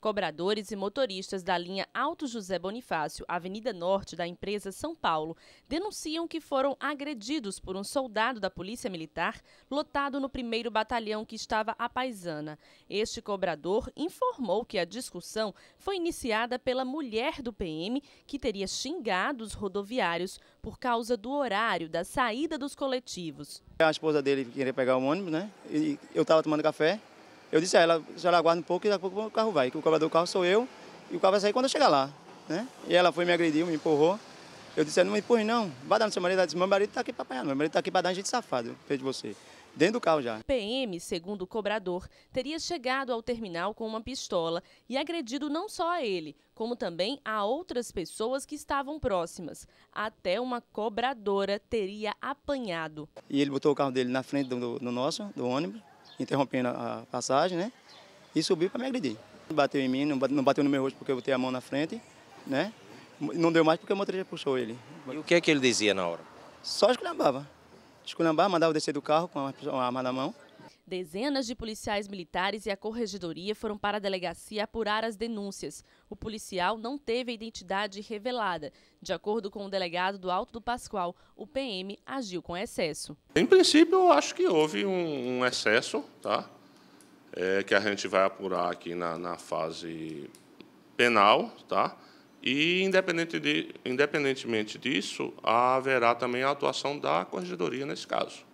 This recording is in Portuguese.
Cobradores e motoristas da linha Alto José Bonifácio, Avenida Norte da empresa São Paulo, denunciam que foram agredidos por um soldado da Polícia Militar lotado no primeiro batalhão que estava à paisana. Este cobrador informou que a discussão foi iniciada pela mulher do PM, que teria xingado os rodoviários por causa do horário da saída dos coletivos. A esposa dele queria pegar o um ônibus, né? E eu estava tomando café. Eu disse a é, ela, a senhora aguarda um pouco e daqui a pouco o carro vai, que o cobrador do carro sou eu e o carro vai sair quando eu chegar lá. Né? E ela foi, me agrediu, me empurrou. Eu disse, não me empurre não, vai dar no seu marido. Ela disse, meu marido está aqui para apanhar, meu marido está aqui para dar gente safado, fez de você. Dentro do carro já. PM, segundo o cobrador, teria chegado ao terminal com uma pistola e agredido não só a ele, como também a outras pessoas que estavam próximas. Até uma cobradora teria apanhado. E ele botou o carro dele na frente do, do nosso, do ônibus, interrompendo a passagem, né? E subiu para me agredir. Bateu em mim, não bateu no meu rosto porque eu botei a mão na frente, né? Não deu mais porque o motorista puxou ele. E o que é que ele dizia na hora? Só esculhambava. Esculhambava, mandava descer do carro com a arma na mão. Dezenas de policiais militares e a corregedoria foram para a delegacia apurar as denúncias. O policial não teve a identidade revelada. De acordo com o delegado do Alto do Pascoal, o PM agiu com excesso. Em princípio, eu acho que houve um, excesso, tá? É, que a gente vai apurar aqui na, na fase penal, tá? E, independente de, independentemente disso, haverá também a atuação da corregedoria nesse caso.